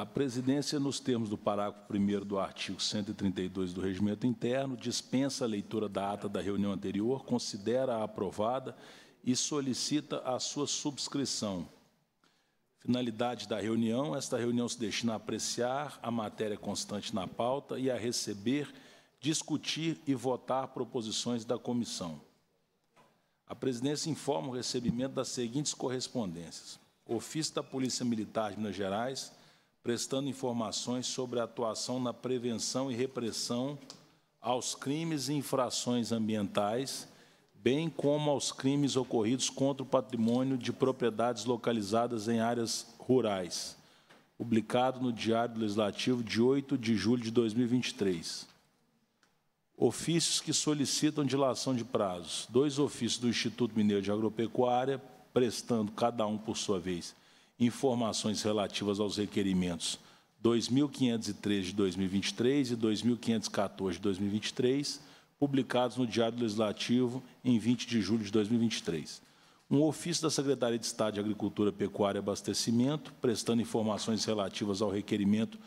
A presidência, nos termos do parágrafo 1 do artigo 132 do Regimento Interno, dispensa a leitura da ata da reunião anterior, considera-a aprovada e solicita a sua subscrição. Finalidade da reunião: esta reunião se destina a apreciar a matéria constante na pauta e a receber, discutir e votar proposições da comissão. A presidência informa o recebimento das seguintes correspondências: ofício da Polícia Militar de Minas Gerais prestando informações sobre a atuação na prevenção e repressão aos crimes e infrações ambientais, bem como aos crimes ocorridos contra o patrimônio de propriedades localizadas em áreas rurais, publicado no Diário Legislativo de 8 de julho de 2023. Ofícios que solicitam dilação de prazos. Dois ofícios do Instituto Mineiro de Agropecuária, prestando cada um por sua vez informações relativas aos requerimentos 2503 de 2023 e 2514 de 2023, publicados no Diário Legislativo em 20 de julho de 2023. Um ofício da Secretaria de Estado de Agricultura, Pecuária e Abastecimento, prestando informações relativas ao requerimento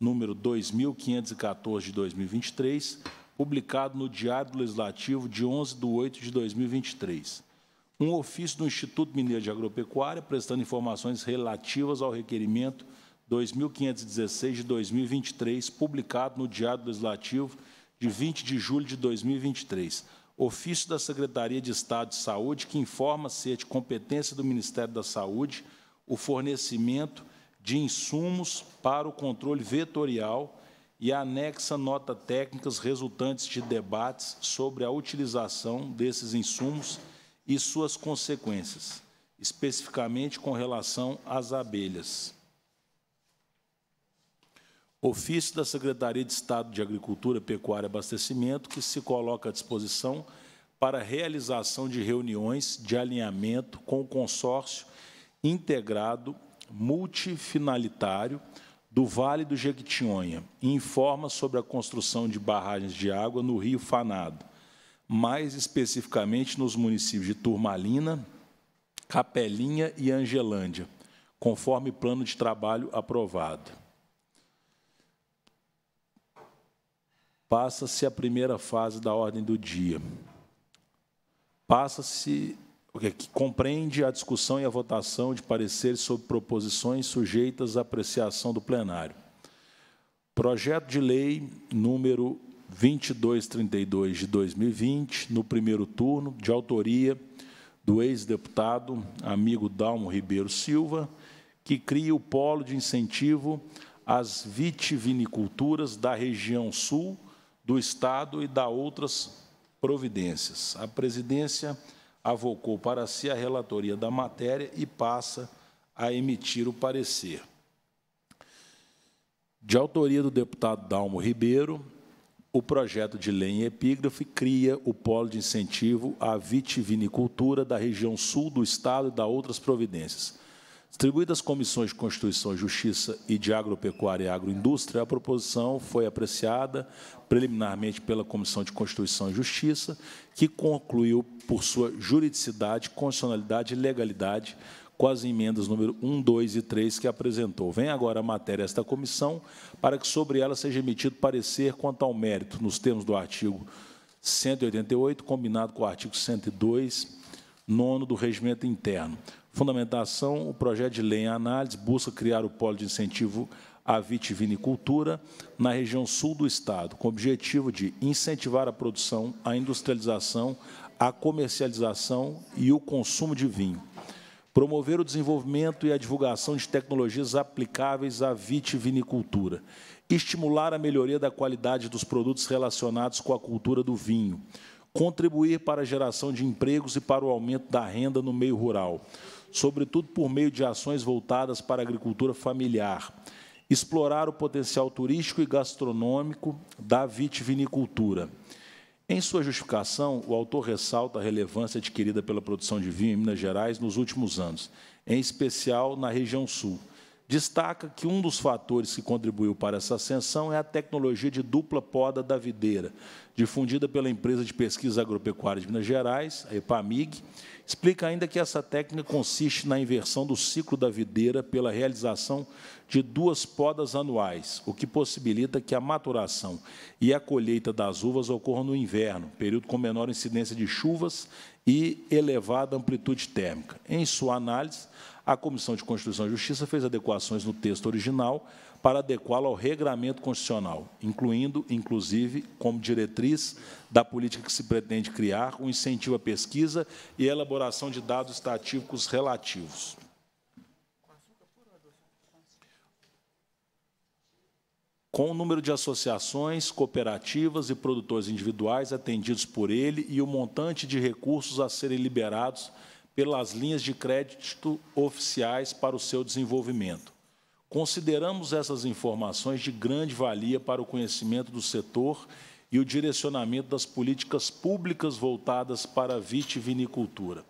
número 2514 de 2023, publicado no Diário Legislativo de 11 de 8 de 2023 um ofício do Instituto Mineiro de Agropecuária, prestando informações relativas ao requerimento 2516 de 2023, publicado no Diário Legislativo de 20 de julho de 2023. Ofício da Secretaria de Estado de Saúde, que informa ser é de competência do Ministério da Saúde o fornecimento de insumos para o controle vetorial e anexa nota técnicas resultantes de debates sobre a utilização desses insumos e suas consequências, especificamente com relação às abelhas. Ofício da Secretaria de Estado de Agricultura, Pecuária e Abastecimento, que se coloca à disposição para realização de reuniões de alinhamento com o consórcio integrado multifinalitário do Vale do Jequitinhonha e informa sobre a construção de barragens de água no Rio Fanado mais especificamente nos municípios de Turmalina, Capelinha e Angelândia, conforme plano de trabalho aprovado. Passa-se a primeira fase da ordem do dia. Passa-se é que compreende a discussão e a votação de pareceres sobre proposições sujeitas à apreciação do plenário. Projeto de lei número 2232 de 2020, no primeiro turno, de autoria do ex-deputado amigo Dalmo Ribeiro Silva, que cria o polo de incentivo às vitiviniculturas da região sul do Estado e da outras providências. A presidência avocou para si a relatoria da matéria e passa a emitir o parecer. De autoria do deputado Dalmo Ribeiro, o projeto de lei em epígrafe cria o polo de incentivo à vitivinicultura da região sul do Estado e da outras providências. Distribuídas comissões de Constituição, Justiça e de Agropecuária e Agroindústria, a proposição foi apreciada preliminarmente pela Comissão de Constituição e Justiça, que concluiu por sua juridicidade, constitucionalidade e legalidade com as emendas número 1, 2 e 3 que apresentou. Vem agora a matéria esta comissão para que sobre ela seja emitido parecer quanto ao mérito, nos termos do artigo 188, combinado com o artigo 102, nono do regimento interno. Fundamentação, o projeto de lei em análise busca criar o polo de incentivo à vitivinicultura na região sul do Estado, com o objetivo de incentivar a produção, a industrialização, a comercialização e o consumo de vinho promover o desenvolvimento e a divulgação de tecnologias aplicáveis à vitivinicultura, estimular a melhoria da qualidade dos produtos relacionados com a cultura do vinho, contribuir para a geração de empregos e para o aumento da renda no meio rural, sobretudo por meio de ações voltadas para a agricultura familiar, explorar o potencial turístico e gastronômico da vitivinicultura em sua justificação, o autor ressalta a relevância adquirida pela produção de vinho em Minas Gerais nos últimos anos, em especial na região sul. Destaca que um dos fatores que contribuiu para essa ascensão é a tecnologia de dupla poda da videira, difundida pela empresa de pesquisa agropecuária de Minas Gerais, a EPAMIG. Explica ainda que essa técnica consiste na inversão do ciclo da videira pela realização de duas podas anuais, o que possibilita que a maturação e a colheita das uvas ocorram no inverno, período com menor incidência de chuvas e elevada amplitude térmica. Em sua análise, a Comissão de Constituição e Justiça fez adequações no texto original para adequá-lo ao regramento constitucional, incluindo, inclusive, como diretriz da política que se pretende criar, o um incentivo à pesquisa e elaboração de dados estatísticos relativos. com o número de associações, cooperativas e produtores individuais atendidos por ele e o montante de recursos a serem liberados pelas linhas de crédito oficiais para o seu desenvolvimento. Consideramos essas informações de grande valia para o conhecimento do setor e o direcionamento das políticas públicas voltadas para a vitivinicultura.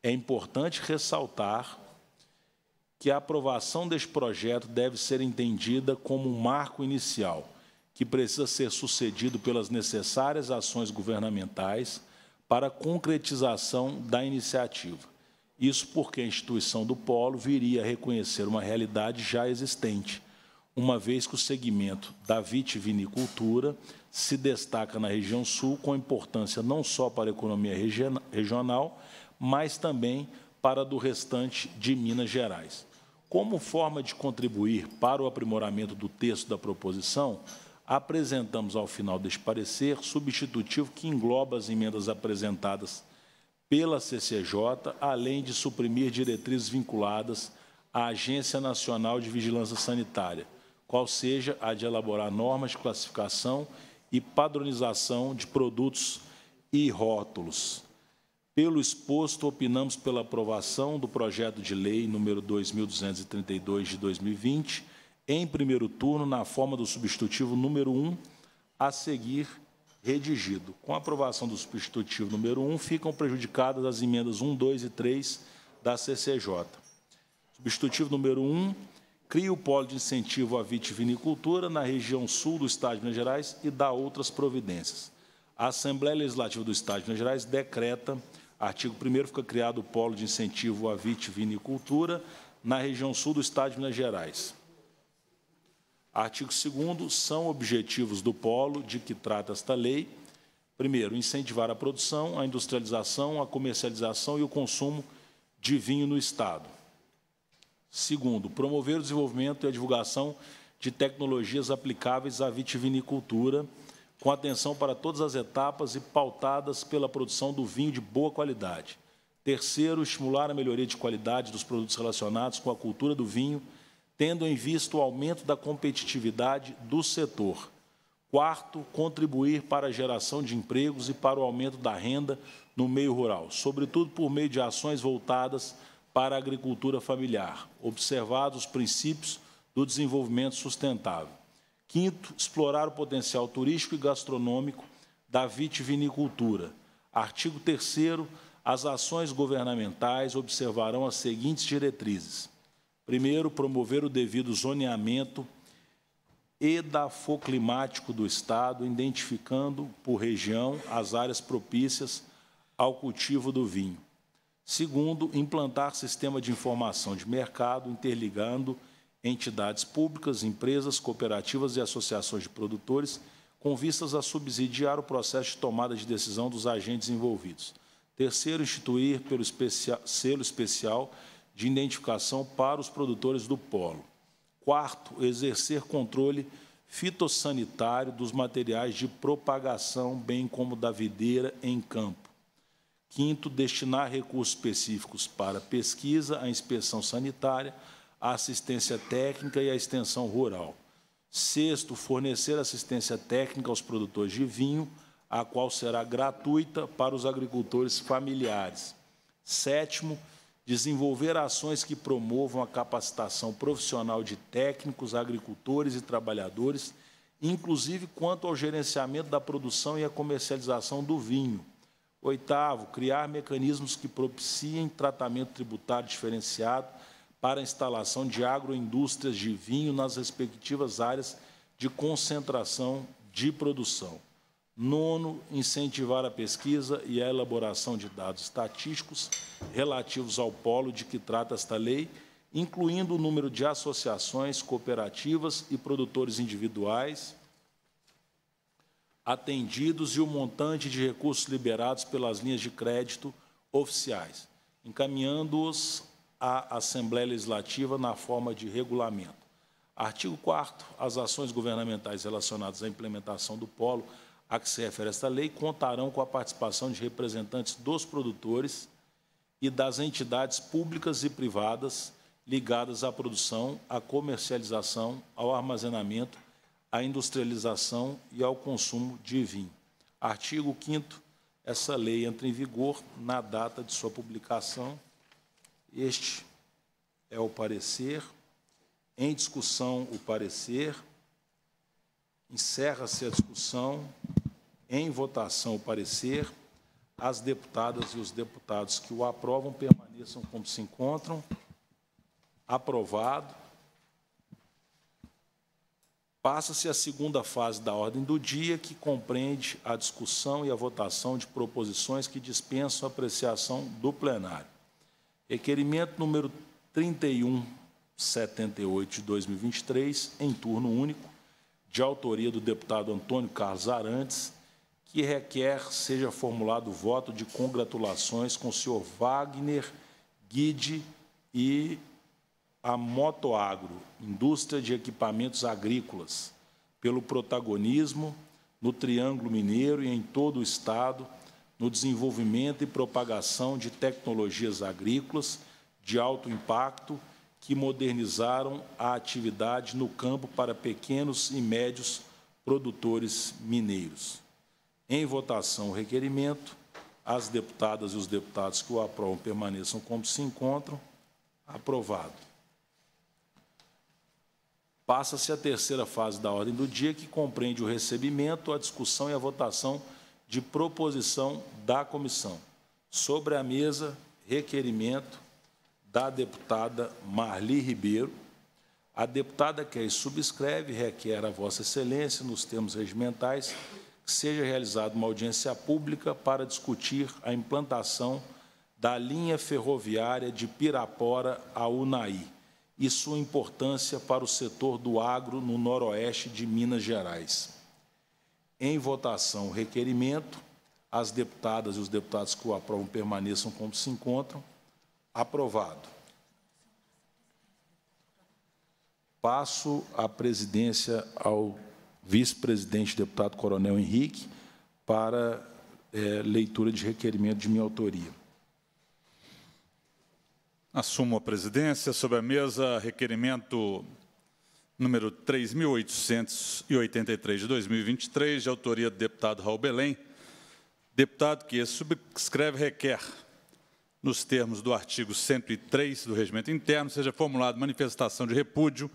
É importante ressaltar que a aprovação deste projeto deve ser entendida como um marco inicial, que precisa ser sucedido pelas necessárias ações governamentais para a concretização da iniciativa. Isso porque a instituição do polo viria a reconhecer uma realidade já existente, uma vez que o segmento da vitivinicultura se destaca na região sul com importância não só para a economia regional, mas também para para do restante de Minas Gerais. Como forma de contribuir para o aprimoramento do texto da proposição, apresentamos ao final deste parecer substitutivo que engloba as emendas apresentadas pela CCJ, além de suprimir diretrizes vinculadas à Agência Nacional de Vigilância Sanitária, qual seja a de elaborar normas de classificação e padronização de produtos e rótulos. Pelo exposto, opinamos pela aprovação do projeto de lei número 2232 de 2020, em primeiro turno, na forma do substitutivo número 1, a seguir redigido. Com a aprovação do substitutivo número 1, ficam prejudicadas as emendas 1, 2 e 3 da CCJ. Substitutivo número 1, cria o polo de incentivo à vitivinicultura na região sul do Estado de Minas Gerais e dá outras providências. A Assembleia Legislativa do Estado de Minas Gerais decreta Artigo 1 fica criado o Polo de Incentivo à Vitivinicultura na região sul do Estado de Minas Gerais. Artigo 2 são objetivos do polo de que trata esta lei. Primeiro, incentivar a produção, a industrialização, a comercialização e o consumo de vinho no Estado. Segundo, promover o desenvolvimento e a divulgação de tecnologias aplicáveis à vitivinicultura, com atenção para todas as etapas e pautadas pela produção do vinho de boa qualidade. Terceiro, estimular a melhoria de qualidade dos produtos relacionados com a cultura do vinho, tendo em vista o aumento da competitividade do setor. Quarto, contribuir para a geração de empregos e para o aumento da renda no meio rural, sobretudo por meio de ações voltadas para a agricultura familiar, observados os princípios do desenvolvimento sustentável. Quinto, explorar o potencial turístico e gastronômico da vitivinicultura. Artigo 3 as ações governamentais observarão as seguintes diretrizes. Primeiro, promover o devido zoneamento edafoclimático do Estado, identificando por região as áreas propícias ao cultivo do vinho. Segundo, implantar sistema de informação de mercado, interligando entidades públicas, empresas, cooperativas e associações de produtores, com vistas a subsidiar o processo de tomada de decisão dos agentes envolvidos. Terceiro, instituir pelo selo especial de identificação para os produtores do polo. Quarto, exercer controle fitossanitário dos materiais de propagação, bem como da videira em campo. Quinto, destinar recursos específicos para pesquisa, a inspeção sanitária, a assistência técnica e a extensão rural. Sexto, fornecer assistência técnica aos produtores de vinho, a qual será gratuita para os agricultores familiares. Sétimo, desenvolver ações que promovam a capacitação profissional de técnicos, agricultores e trabalhadores, inclusive quanto ao gerenciamento da produção e a comercialização do vinho. Oitavo, criar mecanismos que propiciem tratamento tributário diferenciado para a instalação de agroindústrias de vinho nas respectivas áreas de concentração de produção. Nono, incentivar a pesquisa e a elaboração de dados estatísticos relativos ao polo de que trata esta lei, incluindo o número de associações, cooperativas e produtores individuais atendidos e o montante de recursos liberados pelas linhas de crédito oficiais, encaminhando-os à Assembleia Legislativa na forma de regulamento. Artigo 4 As ações governamentais relacionadas à implementação do polo a que se refere esta lei contarão com a participação de representantes dos produtores e das entidades públicas e privadas ligadas à produção, à comercialização, ao armazenamento, à industrialização e ao consumo de vinho. Artigo 5 Essa lei entra em vigor na data de sua publicação. Este é o parecer. Em discussão, o parecer. Encerra-se a discussão. Em votação, o parecer. As deputadas e os deputados que o aprovam permaneçam como se encontram. Aprovado. Passa-se a segunda fase da ordem do dia, que compreende a discussão e a votação de proposições que dispensam apreciação do plenário. Requerimento número 3178 de 2023, em turno único, de autoria do deputado Antônio Carlos Arantes, que requer seja formulado o voto de congratulações com o senhor Wagner Guide e a Motoagro, indústria de equipamentos agrícolas, pelo protagonismo no Triângulo Mineiro e em todo o Estado no desenvolvimento e propagação de tecnologias agrícolas de alto impacto que modernizaram a atividade no campo para pequenos e médios produtores mineiros. Em votação, o requerimento. As deputadas e os deputados que o aprovam permaneçam como se encontram. Aprovado. Passa-se a terceira fase da ordem do dia, que compreende o recebimento, a discussão e a votação de proposição da comissão. Sobre a mesa, requerimento da deputada Marli Ribeiro. A deputada que aí subscreve requer a Vossa Excelência, nos termos regimentais, que seja realizada uma audiência pública para discutir a implantação da linha ferroviária de Pirapora a Unai e sua importância para o setor do agro no noroeste de Minas Gerais. Em votação, o requerimento. As deputadas e os deputados que o aprovam permaneçam como se encontram. Aprovado. Passo a presidência ao vice-presidente deputado Coronel Henrique para é, leitura de requerimento de minha autoria. Assumo a presidência. Sobre a mesa, requerimento número 3.883 de 2023, de autoria do deputado Raul Belém, deputado que subscreve requer, nos termos do artigo 103 do Regimento Interno, seja formulada manifestação de repúdio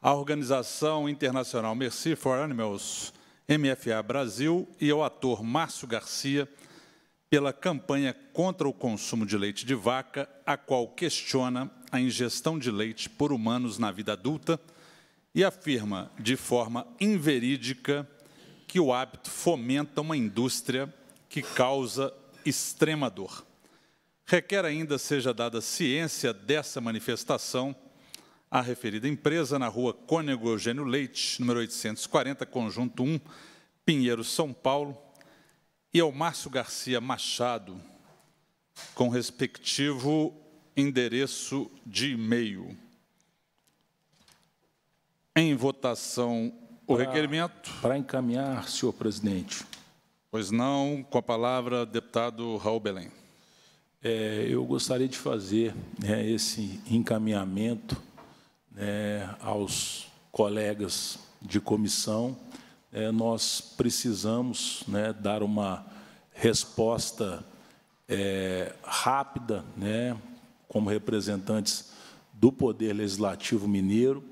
à Organização Internacional Mercy for Animals, MFA Brasil, e ao ator Márcio Garcia, pela campanha contra o consumo de leite de vaca, a qual questiona a ingestão de leite por humanos na vida adulta, e afirma de forma inverídica que o hábito fomenta uma indústria que causa extrema dor. Requer ainda seja dada ciência dessa manifestação à referida empresa na rua Cônego Eugênio Leite, número 840, conjunto 1, Pinheiro, São Paulo, e ao Márcio Garcia Machado, com respectivo endereço de e-mail. Em votação o requerimento. Para encaminhar, senhor presidente. Pois não, com a palavra, deputado Raul Belém. É, eu gostaria de fazer né, esse encaminhamento né, aos colegas de comissão. É, nós precisamos né, dar uma resposta é, rápida, né, como representantes do Poder Legislativo Mineiro,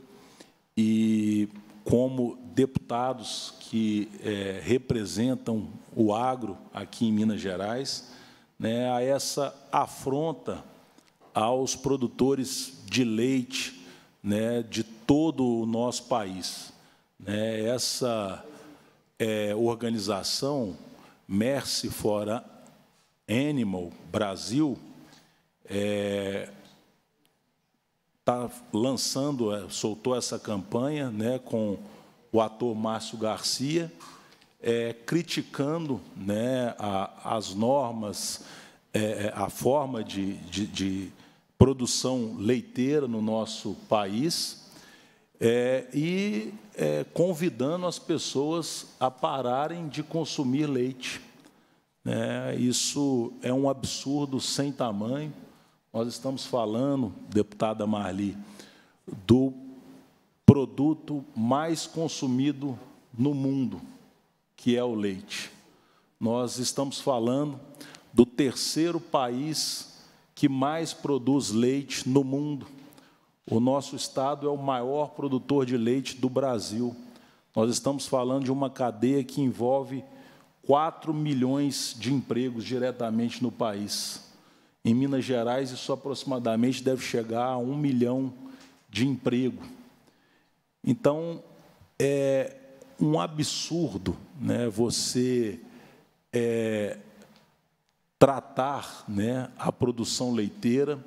e como deputados que é, representam o agro aqui em Minas Gerais, né, a essa afronta aos produtores de leite né, de todo o nosso país. Né, essa é, organização, Mercy for Animal Brasil, é, está lançando, é, soltou essa campanha né, com o ator Márcio Garcia, é, criticando né, a, as normas, é, é a forma de, de, de, produção leiteira no nosso país é, e é, convidando as pessoas a pararem de consumir leite. Né. isso é um absurdo sem tamanho nós estamos falando, deputada Marli, do produto mais consumido no mundo, que é o leite. Nós estamos falando do terceiro país que mais produz leite no mundo. O nosso estado é o maior produtor de leite do Brasil. Nós estamos falando de uma cadeia que envolve 4 milhões de empregos diretamente no país. Em Minas Gerais, isso aproximadamente deve chegar a um milhão de emprego. Então, é um absurdo né, você é, tratar né, a produção leiteira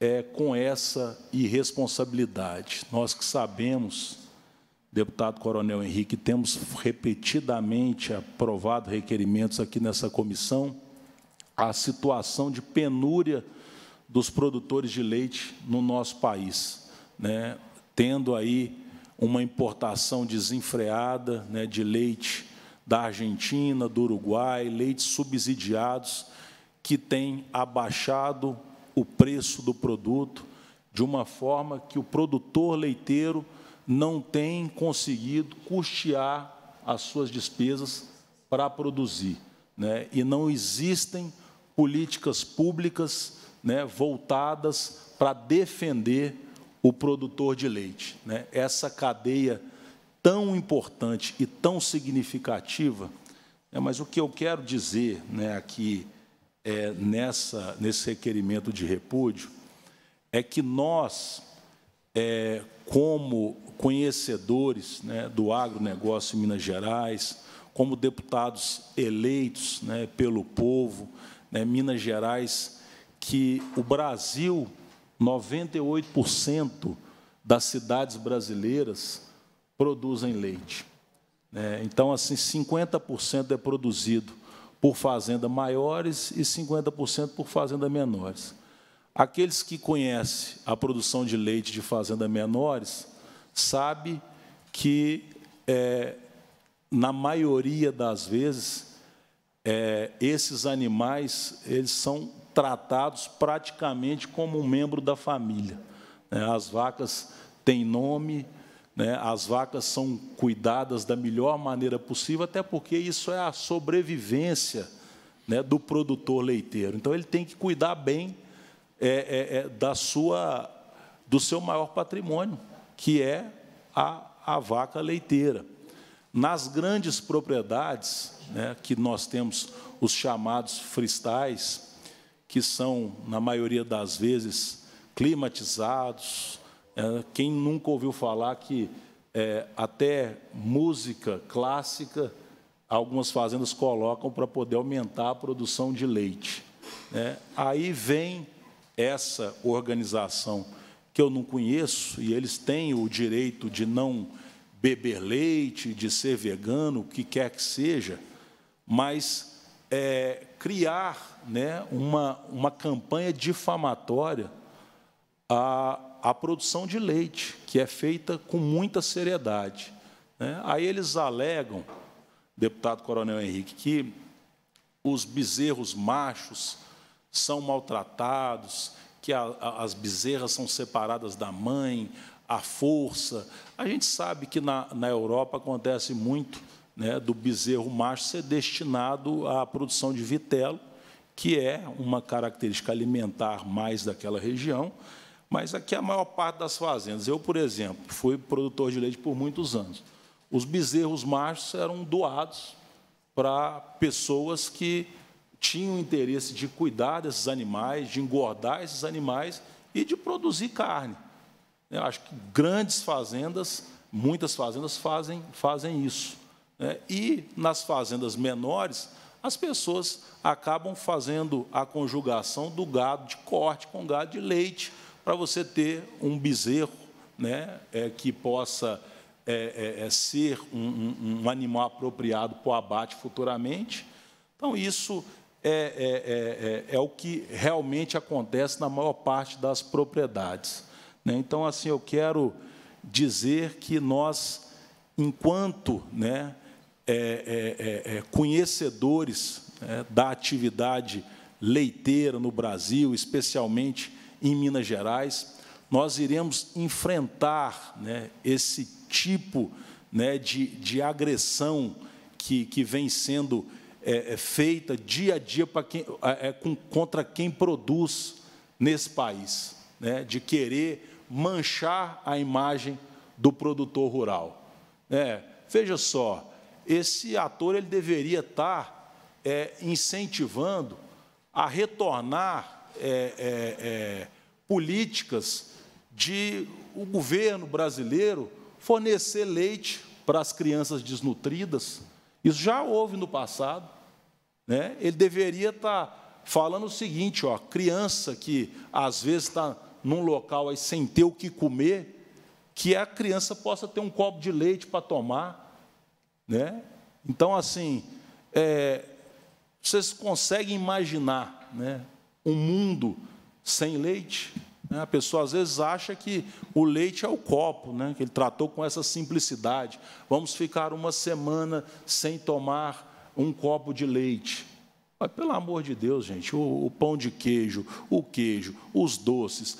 é, com essa irresponsabilidade. Nós que sabemos, deputado Coronel Henrique, temos repetidamente aprovado requerimentos aqui nessa comissão a situação de penúria dos produtores de leite no nosso país, né? tendo aí uma importação desenfreada né, de leite da Argentina, do Uruguai, leites subsidiados, que tem abaixado o preço do produto de uma forma que o produtor leiteiro não tem conseguido custear as suas despesas para produzir. Né? E não existem políticas públicas né, voltadas para defender o produtor de leite. Né? Essa cadeia tão importante e tão significativa. Né? Mas o que eu quero dizer né, aqui, é, nessa, nesse requerimento de repúdio, é que nós, é, como conhecedores né, do agronegócio em Minas Gerais, como deputados eleitos né, pelo povo, né, Minas Gerais, que o Brasil, 98% das cidades brasileiras produzem leite. Né? então, assim, 50% é produzido por fazendas maiores e 50% por fazendas menores. Aqueles que conhecem a produção de leite de fazendas menores sabe que, é, na maioria das vezes, é, esses animais eles são tratados praticamente como um membro da família. Né? As vacas têm nome, né? as vacas são cuidadas da melhor maneira possível, até porque isso é a sobrevivência né, do produtor leiteiro. Então ele tem que cuidar bem é, é, é, da sua, do seu maior patrimônio, que é a, a vaca leiteira. Nas grandes propriedades, né, que nós temos os chamados fristais, que são, na maioria das vezes, climatizados. É, quem nunca ouviu falar que é, até música clássica algumas fazendas colocam para poder aumentar a produção de leite. Né? aí vem essa organização que eu não conheço, e eles têm o direito de não beber leite, de ser vegano, o que quer que seja, mas é, criar né, uma, uma campanha difamatória à, à produção de leite, que é feita com muita seriedade. Né? Aí eles alegam, deputado Coronel Henrique, que os bezerros machos são maltratados, que a, a, as bezerras são separadas da mãe, a força. A gente sabe que na, na Europa acontece muito né, do bezerro macho ser destinado à produção de vitelo, que é uma característica alimentar mais daquela região, mas aqui é a maior parte das fazendas. Eu, por exemplo, fui produtor de leite por muitos anos. Os bezerros machos eram doados para pessoas que tinham interesse de cuidar desses animais, de engordar esses animais e de produzir carne. Eu acho que grandes fazendas, muitas fazendas fazem, fazem isso. Né? E nas fazendas menores, as pessoas acabam fazendo a conjugação do gado de corte com gado de leite, para você ter um bezerro né, é, que possa é, é, é ser um, um, animal apropriado para o abate futuramente. Então, isso é, é, é o que realmente acontece na maior parte das propriedades. Né? Então, assim, eu quero dizer que nós, enquanto né, é, é, é, é conhecedores né, da atividade leiteira no Brasil, especialmente em Minas Gerais, nós iremos enfrentar né, esse tipo né, de, de agressão que, que vem sendo é, é, feita dia a dia para quem, é, com, contra quem produz nesse país, né, de querer manchar a imagem do produtor rural. É, veja só, esse ator ele deveria estar é, incentivando a retornar é, é, é, políticas de o governo brasileiro fornecer leite para as crianças desnutridas. Isso já houve no passado. Né? Ele deveria estar falando o seguinte: ó, criança que às vezes está num local aí sem ter o que comer, que a criança possa ter um copo de leite para tomar. Né? Então, assim, é, vocês conseguem imaginar né, um mundo sem leite? Né, a pessoa às vezes acha que o leite é o copo, né? que ele tratou com essa simplicidade. Vamos ficar uma semana sem tomar um copo de leite. Mas, pelo amor de Deus, gente, o, o pão de queijo, o queijo, os doces,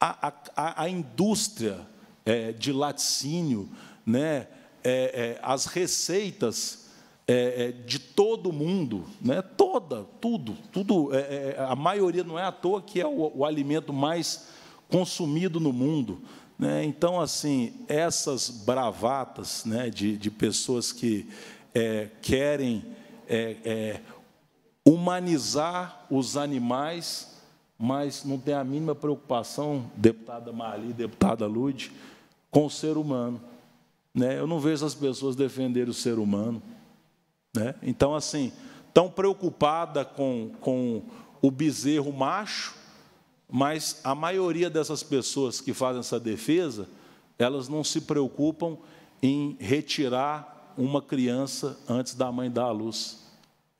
a, a, a indústria é, de laticínio, né, é, é, as receitas é, é, de todo mundo, né, toda, tudo, tudo, é, a maioria não é à toa que é o, o alimento mais consumido no mundo. Né? Então, assim, essas bravatas né, de, de pessoas que querem é, é, humanizar os animais, mas não tem a mínima preocupação, deputada Marli, deputada Lude, com o ser humano. Né? Eu não vejo as pessoas defenderem o ser humano. Né? Então, assim, tão preocupada com, com o bezerro macho, mas a maioria dessas pessoas que fazem essa defesa, elas não se preocupam em retirar uma criança antes da mãe dar à luz.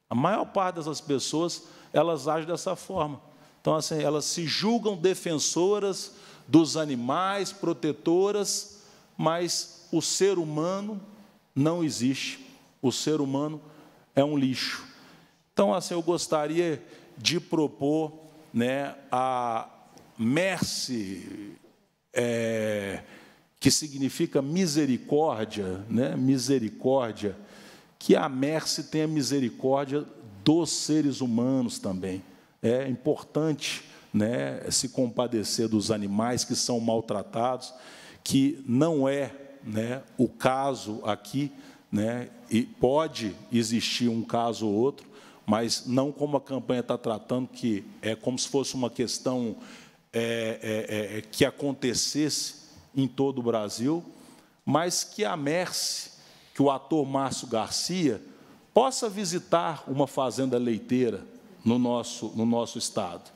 A maior parte dessas pessoas, elas agem dessa forma. Então, assim, elas se julgam defensoras dos animais, protetoras, mas o ser humano não existe. O ser humano é um lixo. Então, assim, eu gostaria de propor né, a Mercy. É, que significa misericórdia, né? misericórdia, que a Merce tenha misericórdia dos seres humanos também. É importante né, se compadecer dos animais que são maltratados, que não é né, o caso aqui, né, e pode existir um caso ou outro, mas não como a campanha está tratando, que é como se fosse uma questão é, é, é, é que acontecesse em todo o Brasil, mas que a Merce, que o ator Márcio Garcia, possa visitar uma fazenda leiteira no nosso, no nosso estado,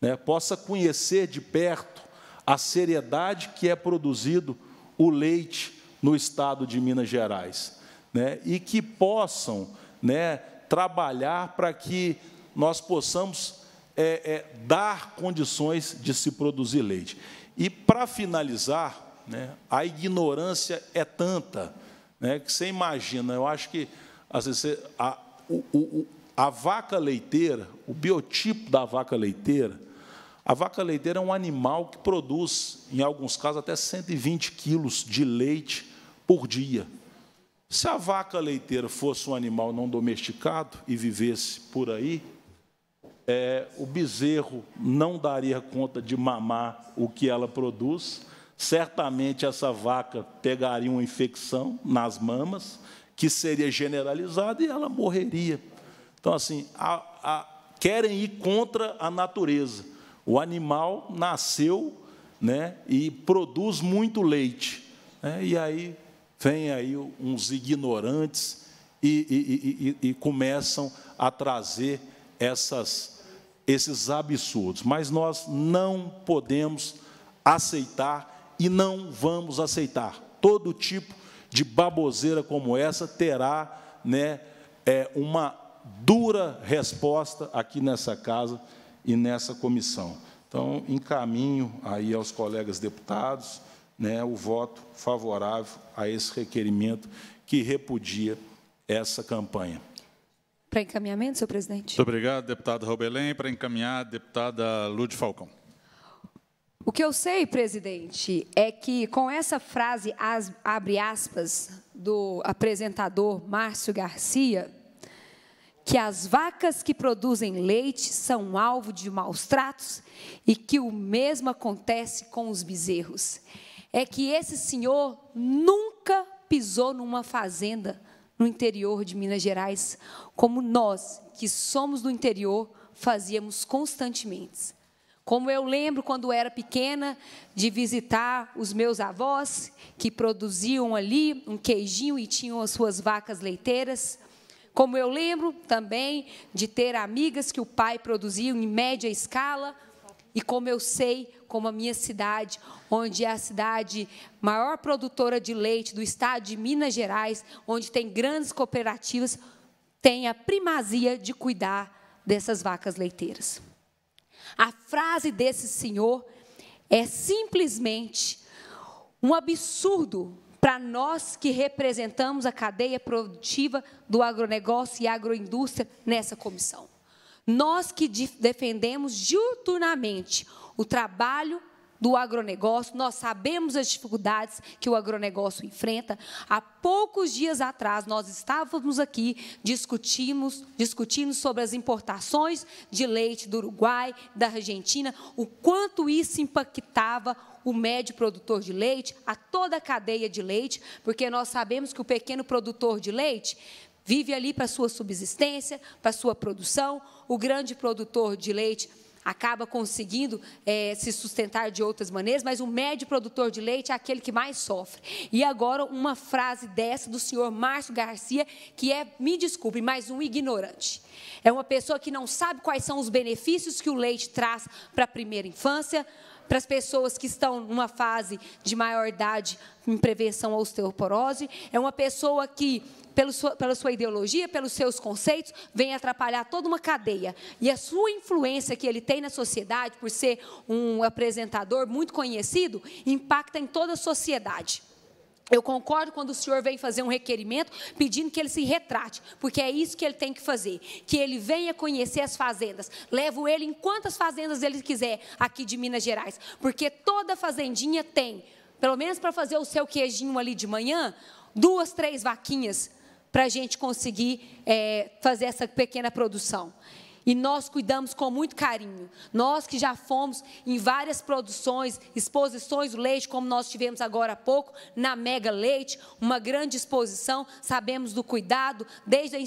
né? possa conhecer de perto a seriedade que é produzido o leite no estado de Minas Gerais, né? e que possam né, trabalhar para que nós possamos é, é, dar condições de se produzir leite. E, para finalizar, né? A ignorância é tanta né, que você imagina. Eu acho que às vezes, a, o, o, a vaca leiteira, o biotipo da vaca leiteira, a vaca leiteira é um animal que produz, em alguns casos, até 120 quilos de leite por dia. Se a vaca leiteira fosse um animal não domesticado e vivesse por aí, é, o bezerro não daria conta de mamar o que ela produz, certamente essa vaca pegaria uma infecção nas mamas, que seria generalizada e ela morreria. Então, assim, a, a, querem ir contra a natureza. O animal nasceu né, e produz muito leite. Né, e aí vem aí uns ignorantes e, e, e, e começam a trazer essas, esses absurdos. Mas nós não podemos aceitar e não vamos aceitar. Todo tipo de baboseira como essa terá né, é, uma dura resposta aqui nessa casa e nessa comissão. Então, encaminho aí aos colegas deputados né, o voto favorável a esse requerimento que repudia essa campanha. Para encaminhamento, senhor presidente. Muito obrigado, deputado Robelém. Para encaminhar, deputada Lude Falcão. O que eu sei, presidente, é que com essa frase, as, abre aspas, do apresentador Márcio Garcia, que as vacas que produzem leite são alvo de maus tratos e que o mesmo acontece com os bezerros. É que esse senhor nunca pisou numa fazenda no interior de Minas Gerais, como nós, que somos do interior, fazíamos constantemente. Como eu lembro quando era pequena de visitar os meus avós, que produziam ali um queijinho e tinham as suas vacas leiteiras. Como eu lembro também de ter amigas que o pai produzia em média escala. E como eu sei, como a minha cidade, onde é a cidade maior produtora de leite do estado de Minas Gerais, onde tem grandes cooperativas, tem a primazia de cuidar dessas vacas leiteiras. A frase desse senhor é simplesmente um absurdo para nós que representamos a cadeia produtiva do agronegócio e agroindústria nessa comissão. Nós que defendemos diuturnamente o trabalho do agronegócio, nós sabemos as dificuldades que o agronegócio enfrenta. Há poucos dias atrás, nós estávamos aqui discutimos, discutindo sobre as importações de leite do Uruguai, da Argentina, o quanto isso impactava o médio produtor de leite, a toda a cadeia de leite, porque nós sabemos que o pequeno produtor de leite vive ali para sua subsistência, para sua produção, o grande produtor de leite acaba conseguindo é, se sustentar de outras maneiras, mas o médio produtor de leite é aquele que mais sofre. E agora, uma frase dessa do senhor Márcio Garcia, que é, me desculpe, mais um ignorante. É uma pessoa que não sabe quais são os benefícios que o leite traz para a primeira infância, para as pessoas que estão numa fase de maior idade em prevenção à osteoporose, é uma pessoa que, sua, pela sua ideologia, pelos seus conceitos, vem atrapalhar toda uma cadeia. E a sua influência que ele tem na sociedade, por ser um apresentador muito conhecido, impacta em toda a sociedade. Eu concordo quando o senhor vem fazer um requerimento pedindo que ele se retrate, porque é isso que ele tem que fazer, que ele venha conhecer as fazendas. Levo ele em quantas fazendas ele quiser aqui de Minas Gerais, porque toda fazendinha tem, pelo menos para fazer o seu queijinho ali de manhã, duas, três vaquinhas para a gente conseguir é, fazer essa pequena produção. E nós cuidamos com muito carinho. Nós que já fomos em várias produções, exposições do leite, como nós tivemos agora há pouco, na Mega Leite, uma grande exposição, sabemos do cuidado, desde a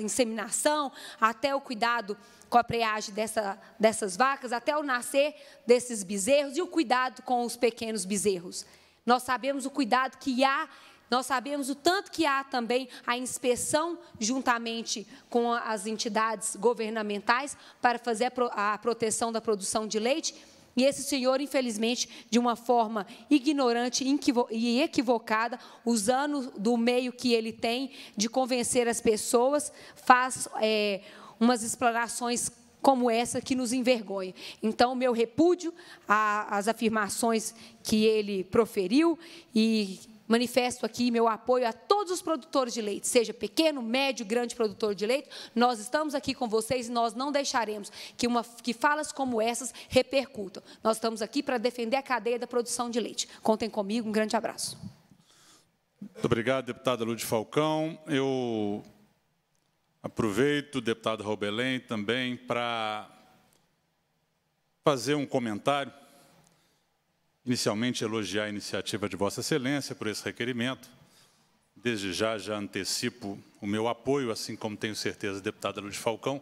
inseminação até o cuidado com a preagem dessa, dessas vacas, até o nascer desses bezerros e o cuidado com os pequenos bezerros. Nós sabemos o cuidado que há nós sabemos o tanto que há também a inspeção juntamente com as entidades governamentais para fazer a proteção da produção de leite. E esse senhor, infelizmente, de uma forma ignorante e equivocada, usando do meio que ele tem de convencer as pessoas, faz é, umas explorações como essa que nos envergonha. Então, meu repúdio às afirmações que ele proferiu e Manifesto aqui meu apoio a todos os produtores de leite, seja pequeno, médio, grande produtor de leite. Nós estamos aqui com vocês e nós não deixaremos que, uma, que falas como essas repercutam. Nós estamos aqui para defender a cadeia da produção de leite. Contem comigo, um grande abraço. Muito obrigado, deputada Lúcia Falcão. Eu aproveito, deputado Robelém, também para fazer um comentário inicialmente elogiar a iniciativa de Vossa Excelência por esse requerimento. Desde já, já antecipo o meu apoio, assim como tenho certeza, deputada Luiz Falcão,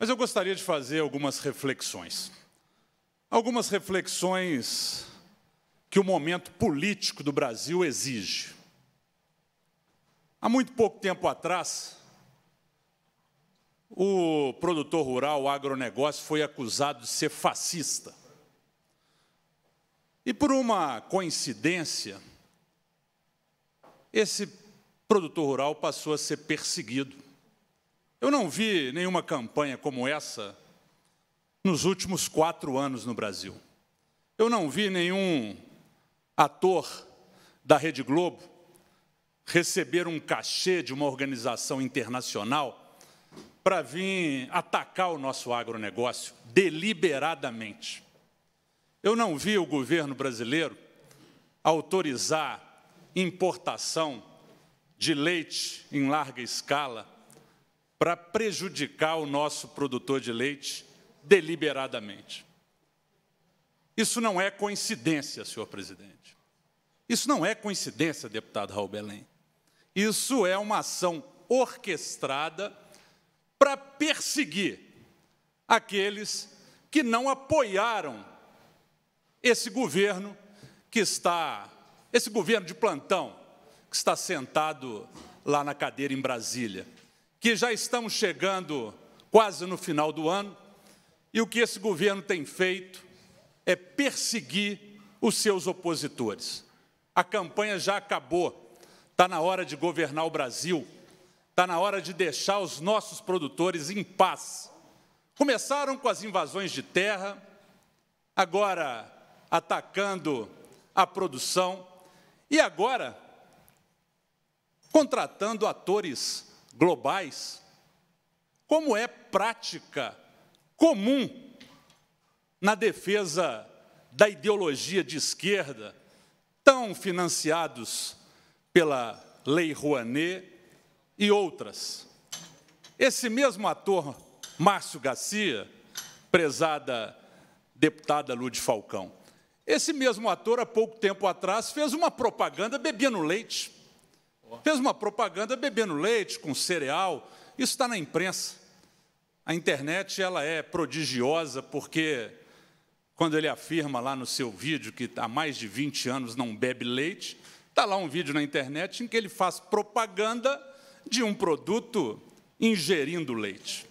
mas eu gostaria de fazer algumas reflexões. Algumas reflexões que o momento político do Brasil exige. Há muito pouco tempo atrás, o produtor rural, o agronegócio, foi acusado de ser fascista. E por uma coincidência, esse produtor rural passou a ser perseguido. Eu não vi nenhuma campanha como essa nos últimos quatro anos no Brasil. Eu não vi nenhum ator da Rede Globo receber um cachê de uma organização internacional para vir atacar o nosso agronegócio deliberadamente. Eu não vi o governo brasileiro autorizar importação de leite em larga escala para prejudicar o nosso produtor de leite deliberadamente. Isso não é coincidência, senhor presidente. Isso não é coincidência, deputado Raul Belém. Isso é uma ação orquestrada para perseguir aqueles que não apoiaram esse governo que está, esse governo de plantão, que está sentado lá na cadeira em Brasília, que já estamos chegando quase no final do ano, e o que esse governo tem feito é perseguir os seus opositores. A campanha já acabou, está na hora de governar o Brasil, está na hora de deixar os nossos produtores em paz. Começaram com as invasões de terra, agora atacando a produção e agora contratando atores globais, como é prática comum na defesa da ideologia de esquerda, tão financiados pela Lei Rouanet e outras. Esse mesmo ator, Márcio Garcia, prezada deputada Lude Falcão, esse mesmo ator, há pouco tempo atrás, fez uma propaganda bebendo leite. Fez uma propaganda bebendo leite com cereal. Isso está na imprensa. A internet ela é prodigiosa porque quando ele afirma lá no seu vídeo que há mais de 20 anos não bebe leite, está lá um vídeo na internet em que ele faz propaganda de um produto ingerindo leite.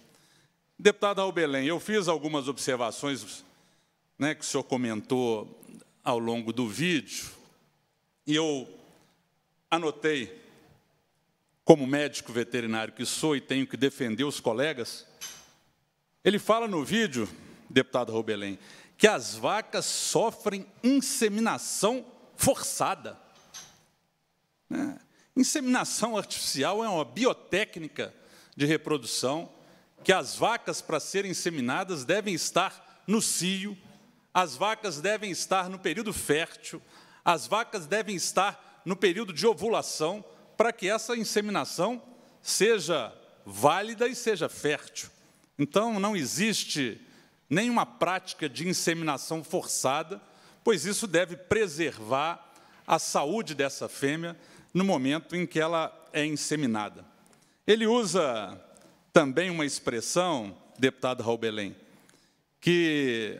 Deputado Albelém, eu fiz algumas observações né, que o senhor comentou ao longo do vídeo, e eu anotei, como médico veterinário que sou e tenho que defender os colegas, ele fala no vídeo, deputado Robelém, que as vacas sofrem inseminação forçada. Né? Inseminação artificial é uma biotécnica de reprodução que as vacas, para serem inseminadas, devem estar no cio, as vacas devem estar no período fértil, as vacas devem estar no período de ovulação, para que essa inseminação seja válida e seja fértil. Então, não existe nenhuma prática de inseminação forçada, pois isso deve preservar a saúde dessa fêmea no momento em que ela é inseminada. Ele usa também uma expressão, deputado Raul Belém, que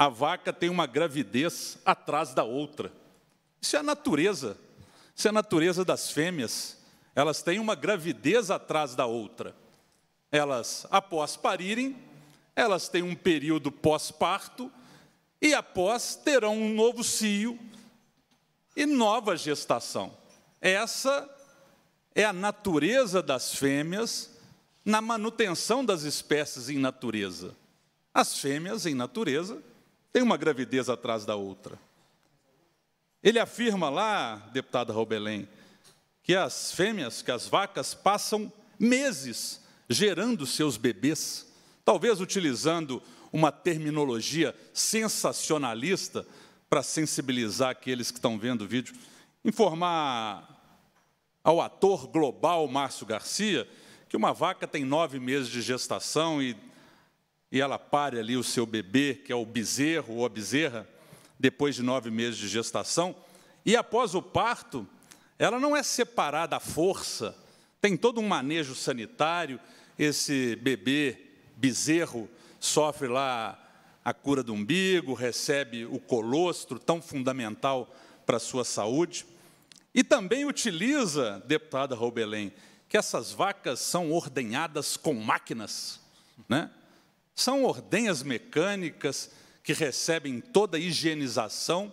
a vaca tem uma gravidez atrás da outra. Isso é a natureza. Isso é a natureza das fêmeas. Elas têm uma gravidez atrás da outra. Elas, após parirem, elas têm um período pós-parto e após terão um novo cio e nova gestação. Essa é a natureza das fêmeas na manutenção das espécies em natureza. As fêmeas em natureza tem uma gravidez atrás da outra. Ele afirma lá, deputado Robelém, que as fêmeas, que as vacas passam meses gerando seus bebês, talvez utilizando uma terminologia sensacionalista para sensibilizar aqueles que estão vendo o vídeo, informar ao ator global Márcio Garcia que uma vaca tem nove meses de gestação e e ela pare ali o seu bebê, que é o bezerro ou a bezerra, depois de nove meses de gestação, e após o parto, ela não é separada à força, tem todo um manejo sanitário, esse bebê bezerro sofre lá a cura do umbigo, recebe o colostro, tão fundamental para a sua saúde. E também utiliza, deputada Roubelém, que essas vacas são ordenhadas com máquinas, né? São ordenhas mecânicas que recebem toda a higienização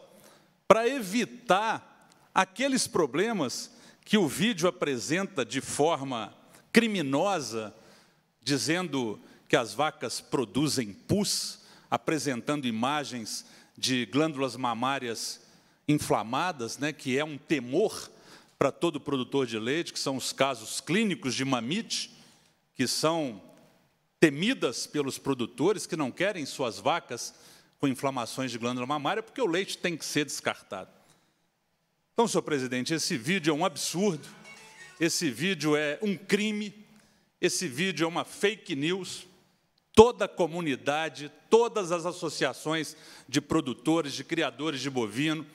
para evitar aqueles problemas que o vídeo apresenta de forma criminosa, dizendo que as vacas produzem pus, apresentando imagens de glândulas mamárias inflamadas, né, que é um temor para todo produtor de leite, que são os casos clínicos de mamite, que são temidas pelos produtores que não querem suas vacas com inflamações de glândula mamária, porque o leite tem que ser descartado. Então, senhor presidente, esse vídeo é um absurdo, esse vídeo é um crime, esse vídeo é uma fake news. Toda a comunidade, todas as associações de produtores, de criadores de bovino,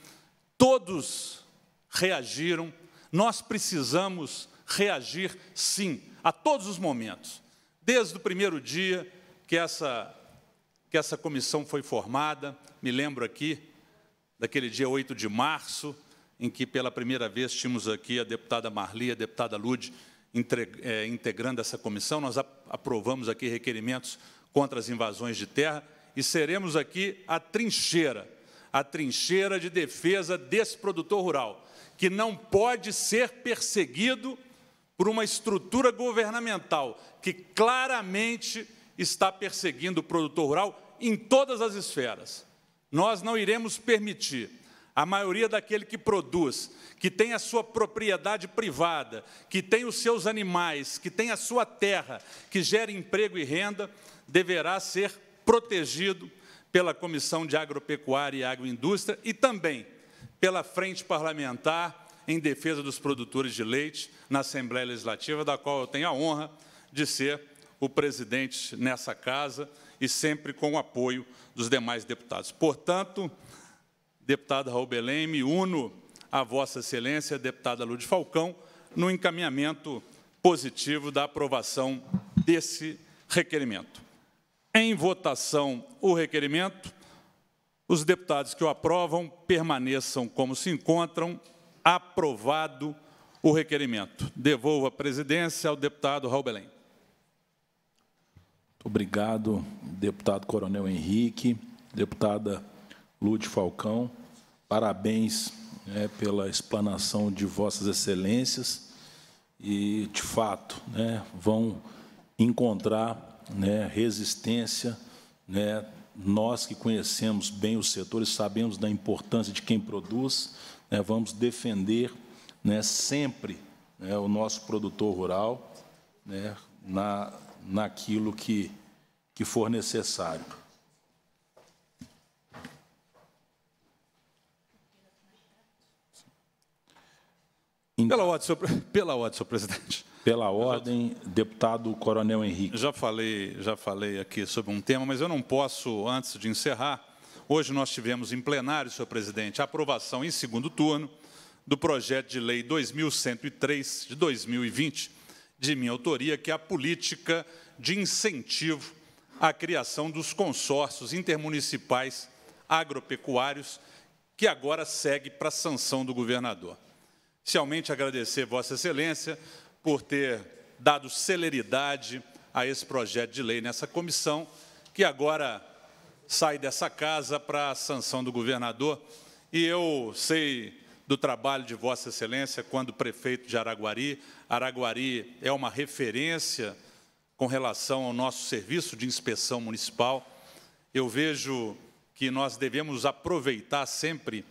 todos reagiram. Nós precisamos reagir, sim, a todos os momentos. Desde o primeiro dia que essa, que essa comissão foi formada, me lembro aqui daquele dia 8 de março, em que pela primeira vez tínhamos aqui a deputada Marli, a deputada Lude, é, integrando essa comissão. Nós aprovamos aqui requerimentos contra as invasões de terra e seremos aqui a trincheira, a trincheira de defesa desse produtor rural, que não pode ser perseguido por uma estrutura governamental que claramente está perseguindo o produtor rural em todas as esferas. Nós não iremos permitir a maioria daquele que produz, que tem a sua propriedade privada, que tem os seus animais, que tem a sua terra, que gera emprego e renda, deverá ser protegido pela Comissão de Agropecuária e Agroindústria e também pela Frente Parlamentar em defesa dos produtores de leite na Assembleia Legislativa, da qual eu tenho a honra de ser o presidente nessa casa e sempre com o apoio dos demais deputados. Portanto, deputado Raul Belém, me uno à Vossa Excelência, deputada Lúcia Falcão, no encaminhamento positivo da aprovação desse requerimento. Em votação, o requerimento, os deputados que o aprovam permaneçam como se encontram aprovado o requerimento. Devolvo a presidência ao deputado Raul Belém. obrigado, deputado Coronel Henrique, deputada Lúcia Falcão. Parabéns né, pela explanação de vossas excelências e, de fato, né, vão encontrar né, resistência. Né. Nós que conhecemos bem os setores sabemos da importância de quem produz, né, vamos defender né, sempre né, o nosso produtor rural né, na, naquilo que, que for necessário. Pela ordem, senhor, pela ordem, senhor presidente. Pela ordem, deputado Coronel Henrique. Já falei, já falei aqui sobre um tema, mas eu não posso, antes de encerrar, Hoje nós tivemos em plenário, senhor presidente, a aprovação em segundo turno do projeto de lei 2103 de 2020, de minha autoria, que é a política de incentivo à criação dos consórcios intermunicipais agropecuários, que agora segue para a sanção do governador. Inicialmente, agradecer Vossa Excelência por ter dado celeridade a esse projeto de lei nessa comissão, que agora sai dessa casa para a sanção do governador. E eu sei do trabalho de Vossa Excelência quando prefeito de Araguari. Araguari é uma referência com relação ao nosso serviço de inspeção municipal. Eu vejo que nós devemos aproveitar sempre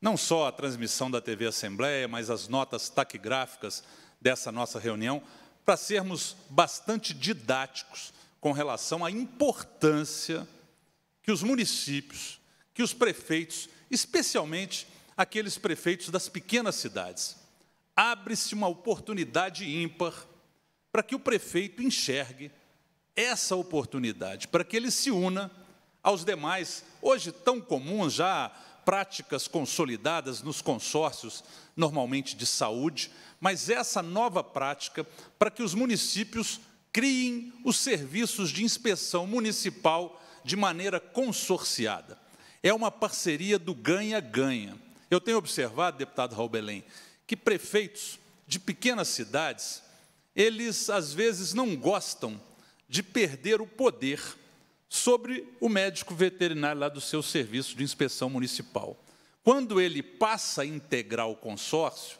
não só a transmissão da TV Assembleia, mas as notas taquigráficas dessa nossa reunião, para sermos bastante didáticos com relação à importância que os municípios, que os prefeitos, especialmente aqueles prefeitos das pequenas cidades, abre-se uma oportunidade ímpar para que o prefeito enxergue essa oportunidade, para que ele se una aos demais, hoje tão comuns já práticas consolidadas nos consórcios, normalmente de saúde, mas essa nova prática para que os municípios criem os serviços de inspeção municipal de maneira consorciada. É uma parceria do ganha-ganha. Eu tenho observado, deputado Raul Belém, que prefeitos de pequenas cidades, eles às vezes não gostam de perder o poder sobre o médico veterinário lá do seu serviço de inspeção municipal. Quando ele passa a integrar o consórcio,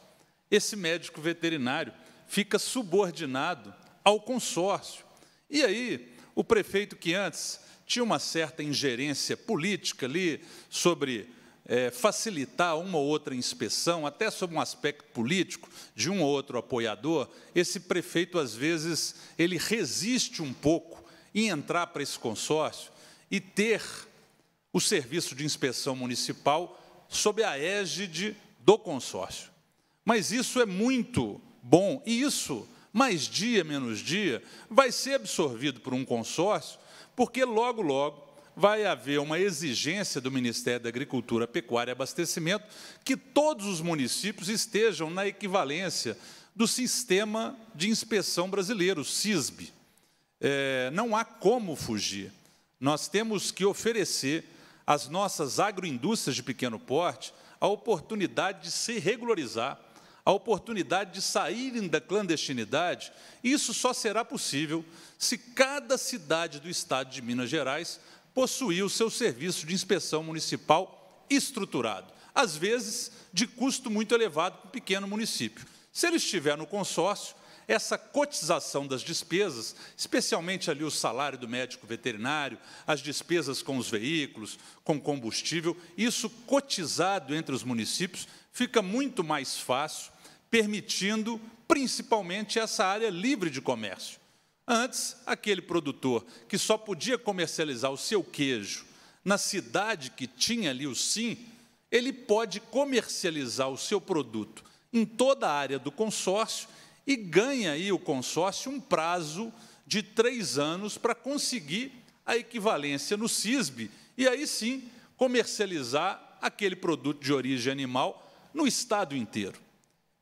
esse médico veterinário fica subordinado ao consórcio. E aí, o prefeito que antes tinha uma certa ingerência política ali sobre é, facilitar uma ou outra inspeção, até sob um aspecto político de um ou outro apoiador, esse prefeito, às vezes, ele resiste um pouco em entrar para esse consórcio e ter o serviço de inspeção municipal sob a égide do consórcio. Mas isso é muito bom, e isso, mais dia menos dia, vai ser absorvido por um consórcio porque logo, logo, vai haver uma exigência do Ministério da Agricultura, Pecuária e Abastecimento que todos os municípios estejam na equivalência do Sistema de Inspeção Brasileiro, o SISB. É, não há como fugir. Nós temos que oferecer às nossas agroindústrias de pequeno porte a oportunidade de se regularizar a oportunidade de saírem da clandestinidade, isso só será possível se cada cidade do estado de Minas Gerais possuir o seu serviço de inspeção municipal estruturado, às vezes de custo muito elevado para um pequeno município. Se ele estiver no consórcio, essa cotização das despesas, especialmente ali o salário do médico veterinário, as despesas com os veículos, com combustível, isso cotizado entre os municípios, fica muito mais fácil permitindo principalmente essa área livre de comércio. Antes, aquele produtor que só podia comercializar o seu queijo na cidade que tinha ali o sim, ele pode comercializar o seu produto em toda a área do consórcio e ganha aí o consórcio um prazo de três anos para conseguir a equivalência no CISB e aí sim comercializar aquele produto de origem animal no estado inteiro.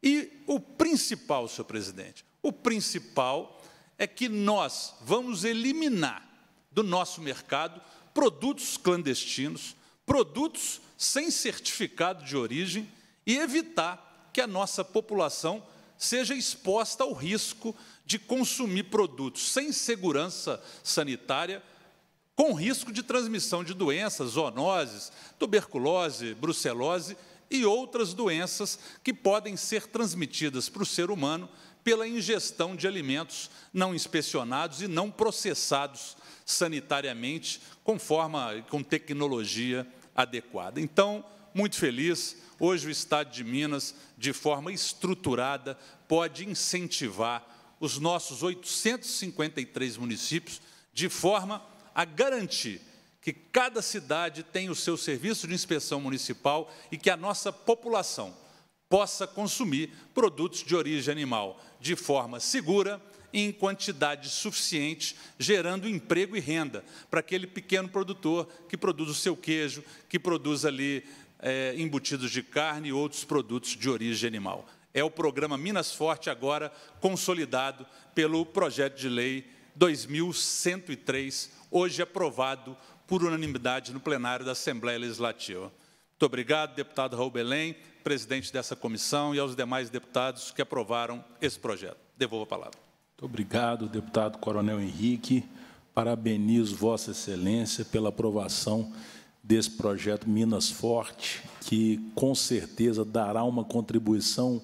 E o principal, senhor presidente, o principal é que nós vamos eliminar do nosso mercado produtos clandestinos, produtos sem certificado de origem e evitar que a nossa população seja exposta ao risco de consumir produtos sem segurança sanitária, com risco de transmissão de doenças, zoonoses, tuberculose, brucelose e outras doenças que podem ser transmitidas para o ser humano pela ingestão de alimentos não inspecionados e não processados sanitariamente, conforme com tecnologia adequada. Então, muito feliz, hoje o Estado de Minas, de forma estruturada, pode incentivar os nossos 853 municípios de forma a garantir que cada cidade tem o seu serviço de inspeção municipal e que a nossa população possa consumir produtos de origem animal de forma segura e em quantidade suficiente, gerando emprego e renda para aquele pequeno produtor que produz o seu queijo, que produz ali é, embutidos de carne e outros produtos de origem animal. É o programa Minas Forte, agora consolidado pelo projeto de lei 2103, hoje aprovado por unanimidade no plenário da Assembleia Legislativa. Muito obrigado, deputado Raul Belém, presidente dessa comissão, e aos demais deputados que aprovaram esse projeto. Devolvo a palavra. Muito obrigado, deputado Coronel Henrique. Parabenizo Vossa Excelência pela aprovação desse projeto Minas Forte, que com certeza dará uma contribuição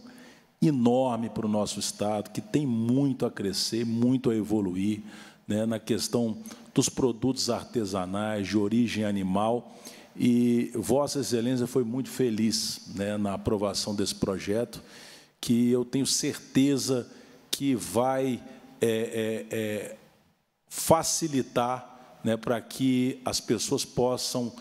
enorme para o nosso Estado, que tem muito a crescer, muito a evoluir né, na questão dos produtos artesanais de origem animal. E Vossa Excelência foi muito feliz né, na aprovação desse projeto, que eu tenho certeza que vai é, é, é, facilitar né, para que as pessoas possam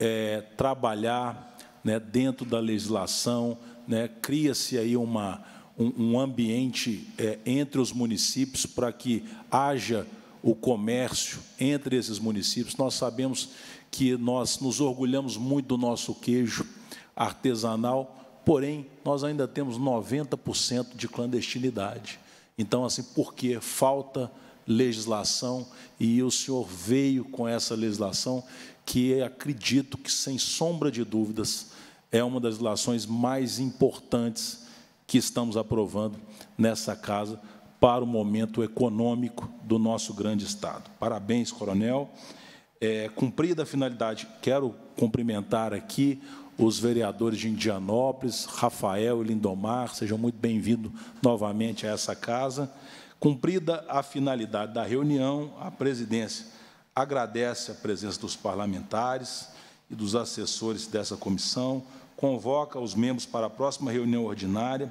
é, trabalhar né, dentro da legislação. Né, Cria-se aí uma, um, um ambiente é, entre os municípios para que haja o comércio entre esses municípios. Nós sabemos que nós nos orgulhamos muito do nosso queijo artesanal, porém, nós ainda temos 90% de clandestinidade. Então, assim, por que falta legislação? E o senhor veio com essa legislação que acredito que, sem sombra de dúvidas, é uma das legislações mais importantes que estamos aprovando nessa casa para o momento econômico do nosso grande Estado. Parabéns, coronel. É, cumprida a finalidade, quero cumprimentar aqui os vereadores de Indianópolis, Rafael e Lindomar, sejam muito bem-vindos novamente a essa casa. Cumprida a finalidade da reunião, a presidência agradece a presença dos parlamentares e dos assessores dessa comissão, convoca os membros para a próxima reunião ordinária,